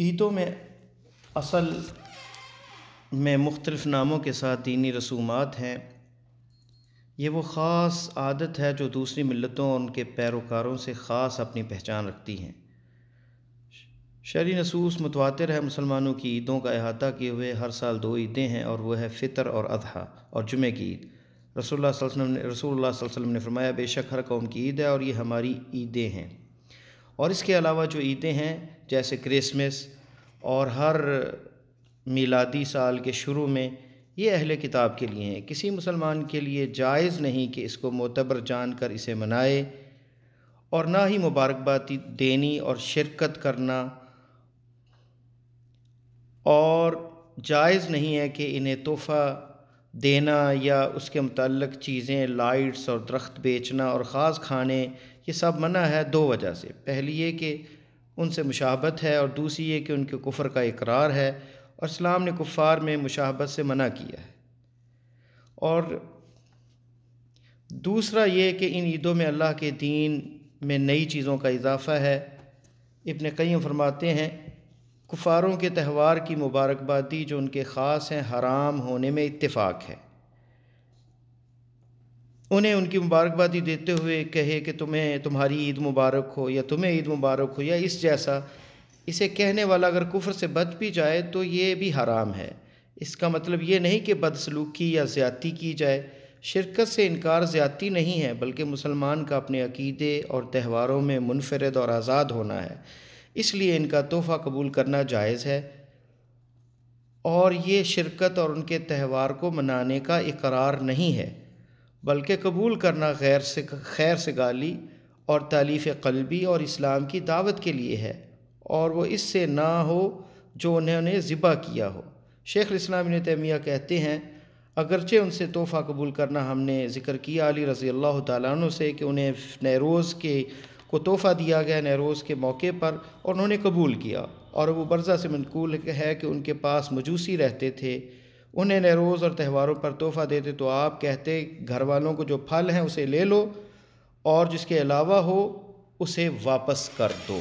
ईदों में असल में मुख्तलिफ़ नामों के साथ दीनी रसूमात हैं ये वो ख़ास आदत है जो दूसरी मिलतों और उनके पैरोकारों से ख़ास अपनी पहचान रखती हैं शरी नसूस मुतवा है मुसलमानों की ईदों का अहाता किए हुए हर साल दो ईदें हैं और वह है फ़ितर और अजहा और जुमे की ईद रसोल्ला वसल्लम ने रसूल वसल्लम ने फरमाया बेशक हर कौम की ईद है और ये हमारी ईदें हैं और इसके अलावा जो ईदें हैं जैसे क्रिसमस और हर मिलादी साल के शुरू में ये अहल किताब के लिए हैं किसी मुसलमान के लिए जायज़ नहीं कि इसको मोतबर जान कर इसे मनाए और ना ही मुबारकबाद देनी और शिरकत करना और जायज़ नहीं है कि इन्हें तोहफ़ा देना या उसके मतलब चीज़ें लाइट्स और दरख्त बेचना और ख़ास खाने ये सब मना है दो वजह से पहली ये कि उनसे मुशाबत है और दूसरी ये कि उनके कुफर का इकरार है और इस्लाम ने कुफ़ार में मुशाबत से मना किया है और दूसरा ये कि इन ईदों में अल्लाह के दीन में नई चीज़ों का इजाफ़ा है इबन कई फरमाते हैं कुफारों के त्यौहार की मुबारकबादी जो उनके ख़ास हैं हराम होने में इतफ़ाक़ है उन्हें उनकी मुबारकबादी देते हुए कहे कि तुम्हें तुम्हारी ईद मुबारक हो या तुम्हें ईद मुबारक हो या इस जैसा इसे कहने वाला अगर कुफर से बच भी जाए तो ये भी हराम है इसका मतलब ये नहीं कि बदसलूकी या ज़्यादी की जाए शिरकत से इनकार ज़्यादी नहीं है बल्कि मुसलमान का अपने अकीदे और त्यौहारों में मुनफरद और आज़ाद होना है इसलिए इनका तोहफ़ा कबूल करना जायज़ है और ये शिरकत और उनके त्यौहार को मनाने का इकरार नहीं है बल्कि कबूल करना गैर से खैर से गाली और तालीफ़ कलबी और इस्लाम की दावत के लिए है और वो इससे ना हो जो उन्होंने ज़िबा किया हो शेख इस्लाम तैमिया कहते हैं अगरचे उनसे तोहफ़ा कबूल करना हमने ज़िक्र किया अली रज़ी अल्लाह तु से कि उन्हें नरोज़ के को तोहफ़ा दिया गया नहरोज़ के मौके पर और उन्होंने कबूल किया और वो बर्जा से मनकूल है कि उनके पास मजूसी रहते थे उन्हें नहरोज़ और त्यौहारों पर तोहफ़ा देते तो आप कहते घर वालों को जो फल हैं उसे ले लो और जिसके अलावा हो उसे वापस कर दो